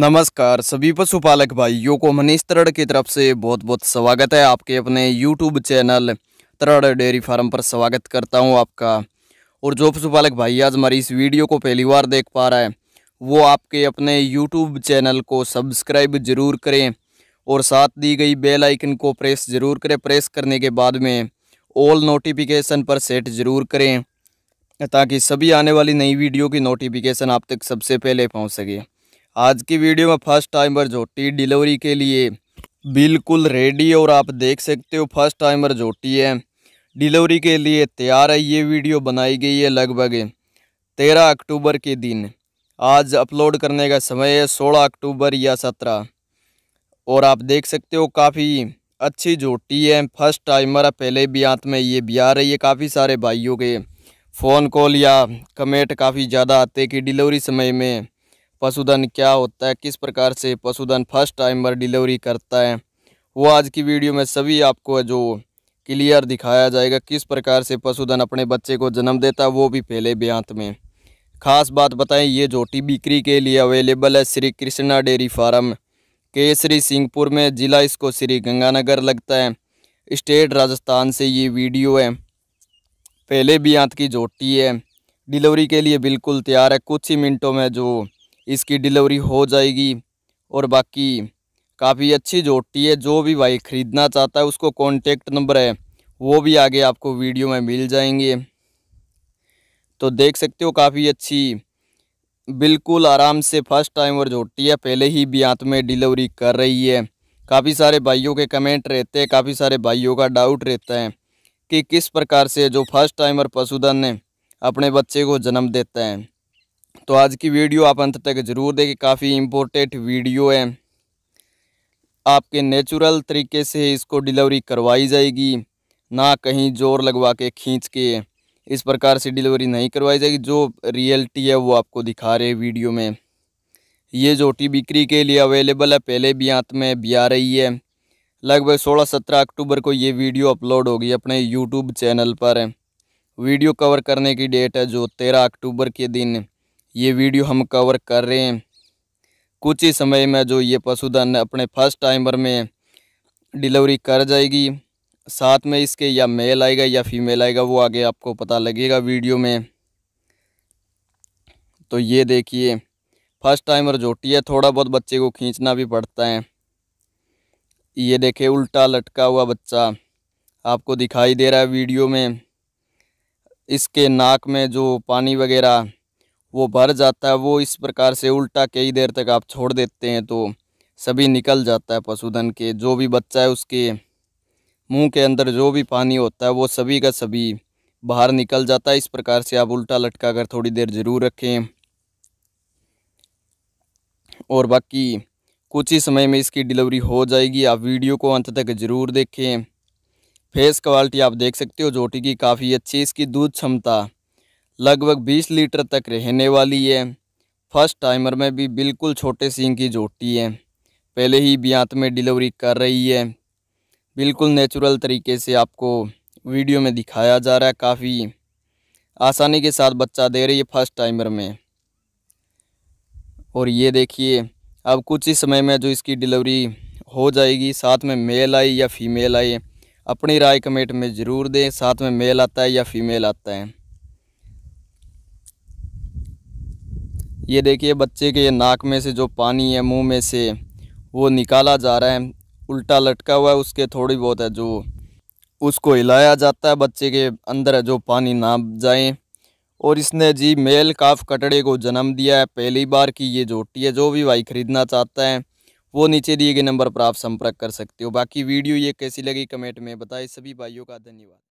नमस्कार सभी पशुपालक भाइयों को मनीष तरड़ की तरफ से बहुत बहुत स्वागत है आपके अपने यूट्यूब चैनल तरड़ डेयरी फार्म पर स्वागत करता हूं आपका और जो पशुपालक भाई आज हमारी इस वीडियो को पहली बार देख पा रहा है वो आपके अपने यूट्यूब चैनल को सब्सक्राइब जरूर करें और साथ दी गई बेल आइकन को प्रेस जरूर करें प्रेस करने के बाद में ऑल नोटिफिकेशन पर सेट जरूर करें ताकि सभी आने वाली नई वीडियो की नोटिफिकेशन आप तक सबसे पहले पहुँच सके आज की वीडियो में फर्स्ट टाइमर झोटी डिलीवरी के लिए बिल्कुल रेडी और आप देख सकते हो फर्स्ट टाइमर झोटी है डिलीवरी के लिए तैयार है ये वीडियो बनाई गई है लगभग तेरह अक्टूबर के दिन आज अपलोड करने का समय है सोलह अक्टूबर या सत्रह और आप देख सकते हो काफ़ी अच्छी झोटी है फर्स्ट टाइमर है पहले भी आंत में ये भी आ रही है काफ़ी सारे भाइयों के फ़ोन कॉल या कमेंट काफ़ी ज़्यादा आते कि डिलीवरी समय में पशुधन क्या होता है किस प्रकार से पशुधन फर्स्ट टाइम पर डिलीवरी करता है वो आज की वीडियो में सभी आपको जो क्लियर दिखाया जाएगा किस प्रकार से पशुधन अपने बच्चे को जन्म देता है वो भी पहले ब्यांत में खास बात बताएं ये झोटी बिक्री के लिए अवेलेबल है Shri Krishna dairy farm Kesrisinghpur में ज़िला इसको श्री गंगानगर लगता है स्टेट राजस्थान से ये वीडियो है पहले भी आंत की झोटी है डिलीवरी के लिए बिल्कुल तैयार है कुछ ही मिनटों में जो इसकी डिलीवरी हो जाएगी और बाकी काफ़ी अच्छी जोटी है जो भी भाई ख़रीदना चाहता है उसको कॉन्टेक्ट नंबर है वो भी आगे आपको वीडियो में मिल जाएंगे तो देख सकते हो काफ़ी अच्छी बिल्कुल आराम से फर्स्ट टाइम और जोटी है पहले ही ब्यांत में डिलीवरी कर रही है काफ़ी सारे भाइयों के कमेंट रहते हैं काफ़ी सारे भाइयों का डाउट रहता है कि किस प्रकार से जो फर्स्ट टाइमर पशुधन अपने बच्चे को जन्म देता है तो आज की वीडियो आप अंत तक ज़रूर देखें काफ़ी इम्पोर्टेंट वीडियो है आपके नेचुरल तरीके से इसको डिलीवरी करवाई जाएगी ना कहीं जोर लगवा के खींच के इस प्रकार से डिलीवरी नहीं करवाई जाएगी जो रियलिटी है वो आपको दिखा रहे वीडियो में ये जोटी बिक्री के लिए अवेलेबल है पहले भी हाथ में भी आ रही है लगभग सोलह सत्रह अक्टूबर को ये वीडियो अपलोड होगी अपने यूट्यूब चैनल पर वीडियो कवर करने की डेट है जो तेरह अक्टूबर के दिन ये वीडियो हम कवर कर रहे हैं कुछ ही समय में जो ये पशुधन अपने फर्स्ट टाइमर में डिलीवरी कर जाएगी साथ में इसके या मेल आएगा या फीमेल आएगा वो आगे आपको पता लगेगा वीडियो में तो ये देखिए फर्स्ट टाइमर झोटी है थोड़ा बहुत बच्चे को खींचना भी पड़ता है ये देखे उल्टा लटका हुआ बच्चा आपको दिखाई दे रहा है वीडियो में इसके नाक में जो पानी वगैरह वो भर जाता है वो इस प्रकार से उल्टा कई देर तक आप छोड़ देते हैं तो सभी निकल जाता है पशुधन के जो भी बच्चा है उसके मुंह के अंदर जो भी पानी होता है वो सभी का सभी बाहर निकल जाता है इस प्रकार से आप उल्टा लटका कर थोड़ी देर ज़रूर रखें और बाकी कुछ ही समय में इसकी डिलीवरी हो जाएगी आप वीडियो को अंत तक ज़रूर देखें फेस क्वालिटी आप देख सकते हो जोटी की काफ़ी अच्छी इसकी दूध क्षमता लगभग 20 लीटर तक रहने वाली है फर्स्ट टाइमर में भी बिल्कुल छोटे सींग की जोटी है पहले ही ब्यांत में डिलीवरी कर रही है बिल्कुल नेचुरल तरीके से आपको वीडियो में दिखाया जा रहा है काफ़ी आसानी के साथ बच्चा दे रही है फर्स्ट टाइमर में और ये देखिए अब कुछ ही समय में जो इसकी डिलीवरी हो जाएगी साथ में मेल आई या फीमेल आई अपनी राय कमेंट में ज़रूर दें साथ में मेल आता है या फीमेल आता है ये देखिए बच्चे के नाक में से जो पानी है मुंह में से वो निकाला जा रहा है उल्टा लटका हुआ है उसके थोड़ी बहुत है जो उसको हिलाया जाता है बच्चे के अंदर है जो पानी ना जाए और इसने जी मेल काफ कटड़े को जन्म दिया है पहली बार की ये जोटी है जो भी भाई ख़रीदना चाहता है वो नीचे दिए गए नंबर पर आप संपर्क कर सकते हो बाकी वीडियो ये कैसी लगी कमेंट में बताए सभी भाइयों का धन्यवाद